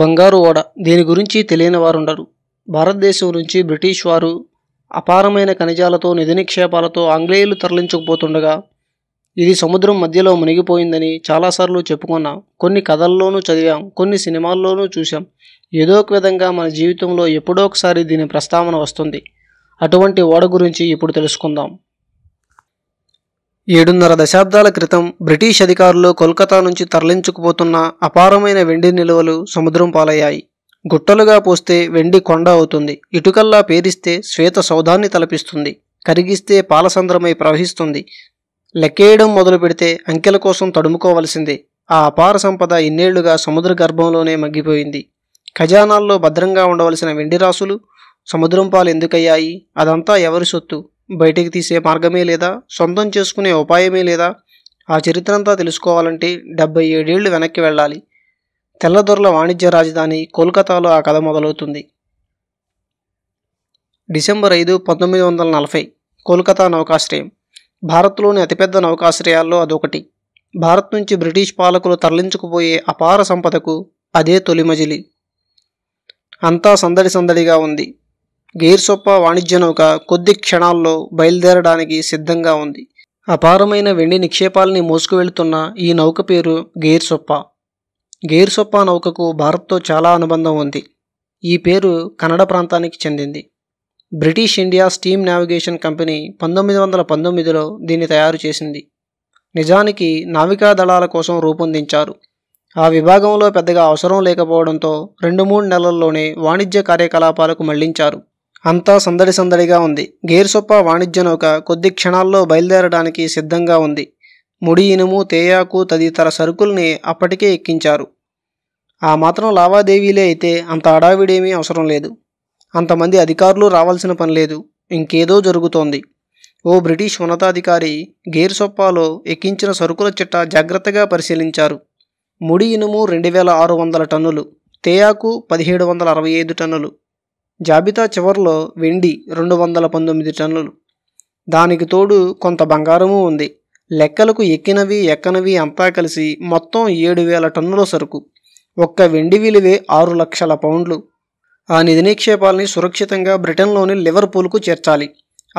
బంగారు ఓడ దీని గురించి తెలియని వారుండరు భారతదేశం నుంచి బ్రిటిష్ వారు అపారమైన ఖనిజాలతో నిధి నిక్షేపాలతో ఆంగ్లేయులు తరలించకపోతుండగా ఇది సముద్రం మధ్యలో మునిగిపోయిందని చాలాసార్లు చెప్పుకున్నాం కొన్ని కథల్లోనూ చదివాం కొన్ని సినిమాల్లోనూ చూసాం ఏదో ఒక విధంగా మన జీవితంలో ఎప్పుడో ఒకసారి దీని ప్రస్తావన వస్తుంది అటువంటి ఓడ గురించి ఇప్పుడు తెలుసుకుందాం ఏడున్నర దశాబ్దాల క్రితం బ్రిటిష్ అధికారులు కోల్కతా నుంచి తరలించుకుపోతున్న అపారమైన వెండి నిల్వలు సముద్రం పాలయ్యాయి గుట్టలుగా పోస్తే వెండి కొండ అవుతుంది ఇటుకల్లా పేరిస్తే శ్వేత సౌధాన్ని తలపిస్తుంది కరిగిస్తే పాలసంద్రమై ప్రవహిస్తుంది లెక్కేయడం మొదలు పెడితే అంకెల కోసం తడుముకోవలసిందే ఆ అపార సంపద ఇన్నేళ్లుగా సముద్ర గర్భంలోనే మగ్గిపోయింది ఖజానాల్లో భద్రంగా ఉండవలసిన వెండి రాసులు సముద్రం పాలు ఎందుకయ్యాయి అదంతా ఎవరి సొత్తు బయటికి తీసే మార్గమే లేదా సొంతం చేసుకునే ఉపాయమే లేదా ఆ చరిత్ర అంతా తెలుసుకోవాలంటే డెబ్బై ఏడేళ్లు వెనక్కి వెళ్ళాలి తెల్లదొరల వాణిజ్య రాజధాని కోల్కతాలో ఆ కథ మొదలవుతుంది డిసెంబర్ ఐదు పంతొమ్మిది వందల నలభై కోల్కతా నౌకాశ్రయం భారత్లోని అతిపెద్ద నౌకాశ్రయాల్లో అదొకటి భారత్ నుంచి బ్రిటిష్ పాలకులు తరలించుకుపోయే అపార సంపదకు అదే తొలిమజిలి అంతా సందడి సందడిగా ఉంది గేర్సొప్ప వాణిజ్య నౌక కొద్ది క్షణాల్లో బయలుదేరడానికి సిద్ధంగా ఉంది అపారమైన వెండి నిక్షేపాలని మోసుకువెళ్తున్న ఈ నౌక పేరు గేర్సొప్ప గేర్సొప్ప నౌకకు భారత్తో చాలా అనుబంధం ఉంది ఈ పేరు కన్నడ ప్రాంతానికి చెందింది British India Steam Navigation Company పంతొమ్మిది వందల పంతొమ్మిదిలో దీన్ని తయారు చేసింది నిజానికి నావికా దళాల కోసం రూపొందించారు ఆ విభాగంలో పెద్దగా అవసరం లేకపోవడంతో రెండు మూడు నెలల్లోనే వాణిజ్య కార్యకలాపాలకు మళ్లించారు అంతా సందడి సందడిగా ఉంది గేర్సొప్ప వాణిజ్య నౌక కొద్ది క్షణాల్లో బయలుదేరడానికి సిద్ధంగా ఉంది ముడి ఇనుము తేయాకు తదితర సరుకుల్ని అప్పటికే ఎక్కించారు ఆ మాత్రం లావాదేవీలే అయితే అంత అడావిడేమీ అవసరం లేదు అంతమంది అధికారులు రావాల్సిన పని లేదు ఇంకేదో జరుగుతోంది ఓ బ్రిటిష్ ఉన్నతాధికారి గేర్సొప్పాలో ఎక్కించిన సరుకుల చిట్ట జాగ్రత్తగా పరిశీలించారు ముడి ఇనుము రెండు వేల ఆరు వందల టన్నులు తేయాకు పదిహేడు వందల అరవై ఐదు టన్నులు జాబితా చివరిలో వెండి రెండు వందల పంతొమ్మిది టన్నులు దానికి తోడు కొంత బంగారము ఉంది లెక్కలకు ఎక్కినవి ఎక్కనవి అంతా కలిసి మొత్తం ఏడు వేల టన్నుల సరుకు ఒక్క వెండి విలువే ఆరు లక్షల పౌండ్లు ఆ నిధి నిక్షేపాలని సురక్షితంగా బ్రిటన్లోని లివర్పూల్కు చేర్చాలి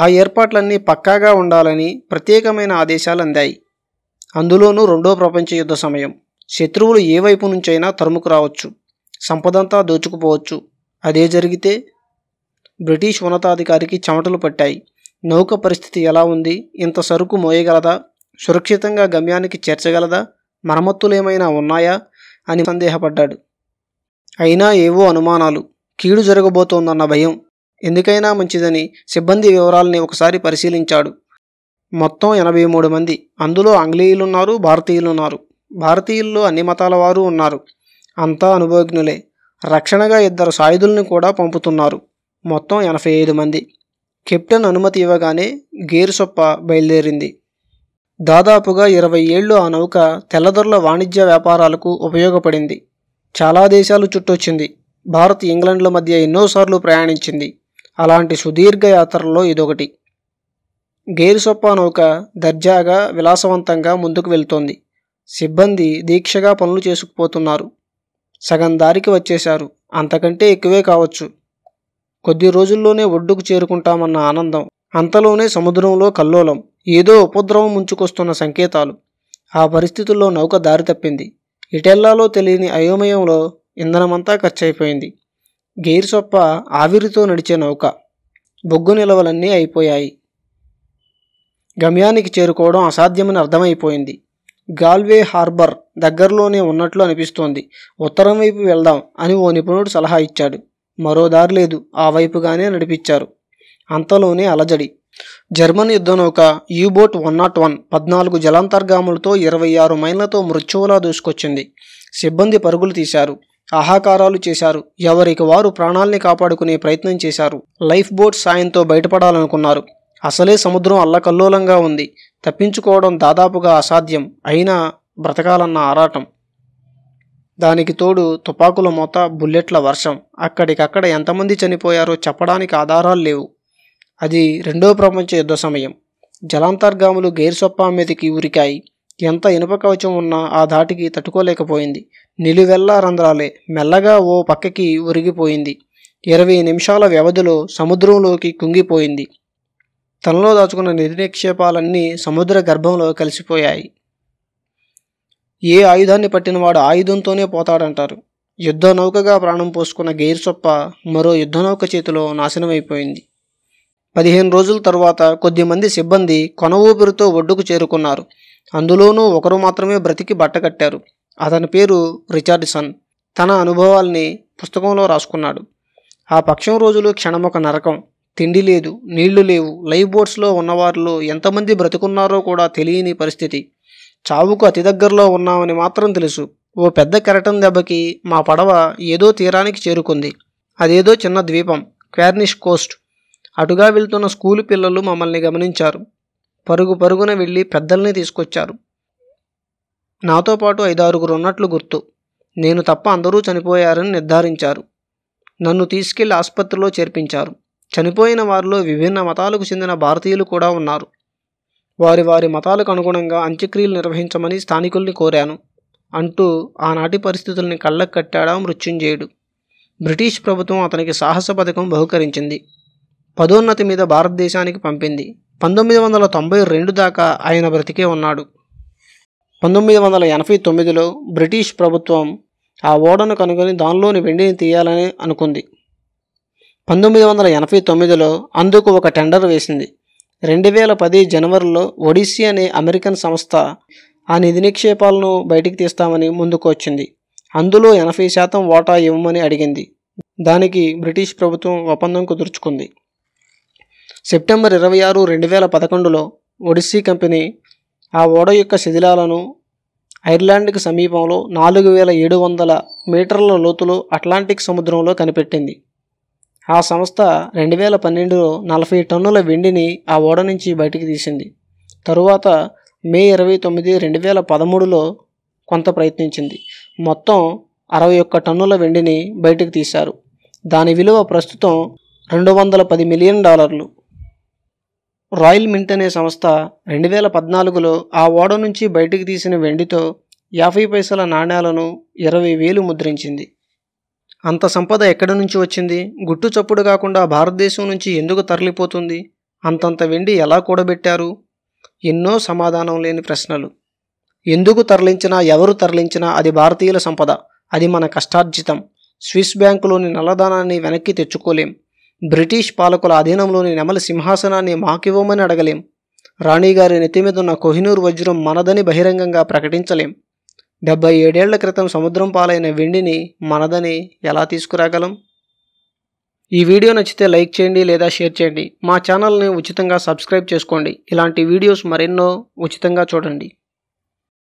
ఆ ఏర్పాట్లన్నీ పక్కాగా ఉండాలని ప్రత్యేకమైన ఆదేశాలు అందాయి అందులోనూ రెండో ప్రపంచ యుద్ధ సమయం శత్రువులు ఏ వైపు నుంచైనా తరుముకు రావచ్చు సంపదంతా దోచుకుపోవచ్చు అదే జరిగితే బ్రిటిష్ ఉన్నతాధికారికి చెమటలు పట్టాయి నౌక పరిస్థితి ఎలా ఉంది ఇంత సరుకు మోయగలదా సురక్షితంగా గమ్యానికి చేర్చగలదా ఏమైనా ఉన్నాయా అని సందేహపడ్డాడు అయినా ఏవో అనుమానాలు కీడు జరగబోతోందన్న భయం ఎందుకైనా మంచిదని సిబ్బంది వివరాల్ని ఒకసారి పరిశీలించాడు మొత్తం ఎనభై మూడు మంది అందులో ఆంగ్లేయులున్నారు భారతీయులున్నారు భారతీయుల్లో అన్ని మతాల వారు ఉన్నారు అంతా అనుభవజ్ఞులే రక్షణగా ఇద్దరు సాయుధుల్ని కూడా పంపుతున్నారు మొత్తం ఎనభై ఐదు మంది కెప్టెన్ అనుమతి ఇవ్వగానే గేరుసొప్ప బయలుదేరింది దాదాపుగా ఇరవై ఏళ్ళు ఆ నౌక తెల్లదొరల వాణిజ్య వ్యాపారాలకు ఉపయోగపడింది చాలా దేశాలు చుట్టొచ్చింది భారత్ ఇంగ్లాండ్ల మధ్య ఎన్నోసార్లు ప్రయాణించింది అలాంటి సుదీర్ఘ యాత్రల్లో ఇదొకటి గేరుసొప్ప నౌక దర్జాగా విలాసవంతంగా ముందుకు వెళ్తోంది సిబ్బంది దీక్షగా పనులు చేసుకుపోతున్నారు సగం దారికి వచ్చేశారు అంతకంటే ఎక్కువే కావచ్చు కొద్ది రోజుల్లోనే ఒడ్డుకు చేరుకుంటామన్న ఆనందం అంతలోనే సముద్రంలో కల్లోలం ఏదో ఉపద్రవం ముంచుకొస్తున్న సంకేతాలు ఆ పరిస్థితుల్లో నౌక దారి తప్పింది ఇటెల్లాలో తెలియని అయోమయంలో ఇంధనమంతా ఖర్చయిపోయింది గెయిర్ సొప్ప ఆవిరితో నడిచే నౌక బొగ్గు నిలవలన్నీ అయిపోయాయి గమ్యానికి చేరుకోవడం అసాధ్యమని అర్థమైపోయింది గాల్వే హార్బర్ దగ్గరలోనే ఉన్నట్లు అనిపిస్తోంది ఉత్తరం వైపు వెళ్దాం అని ఓ నిపుణుడు సలహా ఇచ్చాడు మరో దారి లేదు ఆ వైపుగానే నడిపించారు అంతలోనే అలజడి జర్మన్ యుద్ధనౌక యూబోట్ వన్ నాట్ వన్ పద్నాలుగు జలాంతర్గాములతో ఇరవై ఆరు మైళ్ళతో మృత్యువులా దూసుకొచ్చింది సిబ్బంది పరుగులు తీశారు ఆహాకారాలు చేశారు ఎవరికి వారు ప్రాణాల్ని కాపాడుకునే ప్రయత్నం చేశారు లైఫ్ బోట్ సాయంతో బయటపడాలనుకున్నారు అసలే సముద్రం అల్లకల్లోలంగా ఉంది తప్పించుకోవడం దాదాపుగా అసాధ్యం అయినా బ్రతకాలన్న ఆరాటం దానికి తోడు తుపాకుల మూత బుల్లెట్ల వర్షం అక్కడికక్కడ ఎంతమంది చనిపోయారో చెప్పడానికి ఆధారాలు లేవు అది రెండో ప్రపంచ యుద్ధ సమయం జలాంతర్గాములు గేర్సొప్పా మీదకి ఉరికాయి ఎంత ఇనుప కవచం ఉన్నా ఆ ధాటికి తట్టుకోలేకపోయింది నిలువెల్లా రంధ్రాలే మెల్లగా ఓ పక్కకి ఉరిగిపోయింది ఇరవై నిమిషాల వ్యవధిలో సముద్రంలోకి కుంగిపోయింది తనలో దాచుకున్న నిర్నిక్షేపాలన్నీ సముద్ర గర్భంలో కలిసిపోయాయి ఏ ఆయుధాన్ని పట్టినవాడు ఆయుధంతోనే పోతాడంటారు యుద్ధ నౌకగా ప్రాణం పోసుకున్న గెయిర్ చొప్ప మరో యుద్ధ నౌక చేతిలో నాశనమైపోయింది పదిహేను రోజుల తర్వాత కొద్దిమంది సిబ్బంది కొన ఊపిరితో ఒడ్డుకు చేరుకున్నారు అందులోనూ ఒకరు మాత్రమే బ్రతికి బట్టకట్టారు అతని పేరు రిచార్డ్సన్ తన అనుభవాల్ని పుస్తకంలో రాసుకున్నాడు ఆ పక్షం రోజులు క్షణమొక నరకం తిండి లేదు నీళ్లు లేవు లైఫ్ బోట్స్లో ఉన్నవారిలో ఎంతమంది బ్రతుకున్నారో కూడా తెలియని పరిస్థితి చావుకు అతి దగ్గరలో ఉన్నామని మాత్రం తెలుసు ఓ పెద్ద కెరటం దెబ్బకి మా పడవ ఏదో తీరానికి చేరుకుంది అదేదో చిన్న ద్వీపం క్వార్నిష్ కోస్ట్ అటుగా వెళ్తున్న స్కూలు పిల్లలు మమ్మల్ని గమనించారు పరుగు పరుగున వెళ్ళి పెద్దల్ని తీసుకొచ్చారు నాతో పాటు ఐదారుగురు ఉన్నట్లు గుర్తు నేను తప్ప అందరూ చనిపోయారని నిర్ధారించారు నన్ను తీసుకెళ్లి ఆసుపత్రిలో చేర్పించారు చనిపోయిన వారిలో విభిన్న మతాలకు చెందిన భారతీయులు కూడా ఉన్నారు వారి వారి మతాలకు అనుగుణంగా అంత్యక్రియలు నిర్వహించమని స్థానికుల్ని కోరాను అంటూ ఆనాటి పరిస్థితుల్ని కళ్ళకు కట్టాడా మృత్యుంజయుడు బ్రిటిష్ ప్రభుత్వం అతనికి సాహస పథకం బహుకరించింది పదోన్నతి మీద భారతదేశానికి పంపింది పంతొమ్మిది వందల తొంభై రెండు దాకా ఆయన బ్రతికే ఉన్నాడు పంతొమ్మిది వందల ఎనభై తొమ్మిదిలో బ్రిటిష్ ప్రభుత్వం ఆ ఓడను కనుగొని దానిలోని వెండిని తీయాలని అనుకుంది పంతొమ్మిది వందల ఎనభై తొమ్మిదిలో అందుకు ఒక టెండర్ వేసింది రెండు వేల పది జనవరిలో ఒడిస్సీ అనే అమెరికన్ సంస్థ ఆ నిధి నిక్షేపాలను బయటికి తీస్తామని ముందుకు వచ్చింది అందులో ఎనభై శాతం వాటా ఇవ్వమని అడిగింది దానికి బ్రిటిష్ ప్రభుత్వం ఒప్పందం కుదుర్చుకుంది సెప్టెంబర్ ఇరవై ఆరు రెండు వేల పదకొండులో ఒడిస్సీ కంపెనీ ఆ ఓడ యొక్క శిథిలాలను ఐర్లాండ్కి సమీపంలో నాలుగు వేల ఏడు వందల మీటర్ల లోతులో అట్లాంటిక్ సముద్రంలో కనిపెట్టింది ఆ సంస్థ రెండు వేల పన్నెండులో నలభై టన్నుల వెండిని ఆ ఓడ నుంచి బయటికి తీసింది తరువాత మే ఇరవై తొమ్మిది రెండు వేల పదమూడులో కొంత ప్రయత్నించింది మొత్తం అరవై ఒక్క టన్నుల వెండిని బయటకు తీశారు దాని విలువ ప్రస్తుతం రెండు వందల పది మిలియన్ డాలర్లు రాయల్ మింట్ అనే సంస్థ రెండు వేల పద్నాలుగులో ఆ ఓడ నుంచి బయటికి తీసిన వెండితో యాభై పైసల నాణ్యాలను ఇరవై వేలు ముద్రించింది అంత సంపద ఎక్కడి నుంచి వచ్చింది గుట్టు చప్పుడు కాకుండా భారతదేశం నుంచి ఎందుకు తరలిపోతుంది అంతంత వెండి ఎలా కూడబెట్టారు ఎన్నో సమాధానం లేని ప్రశ్నలు ఎందుకు తరలించినా ఎవరు తరలించినా అది భారతీయుల సంపద అది మన కష్టార్జితం స్విస్ బ్యాంకులోని నల్లధనాన్ని వెనక్కి తెచ్చుకోలేం బ్రిటిష్ పాలకుల అధీనంలోని నెమల సింహాసనాన్ని మాకివ్వమని అడగలేం రాణిగారి నెత్తిమీదున్న కొహినూర్ వజ్రం మనదని బహిరంగంగా ప్రకటించలేం డెబ్బై ఏడేళ్ల క్రితం సముద్రం పాలైన వెండిని మనదని ఎలా తీసుకురాగలం ఈ వీడియో నచ్చితే లైక్ చేయండి లేదా షేర్ చేయండి మా ఛానల్ని ఉచితంగా సబ్స్క్రైబ్ చేసుకోండి ఇలాంటి వీడియోస్ మరెన్నో ఉచితంగా చూడండి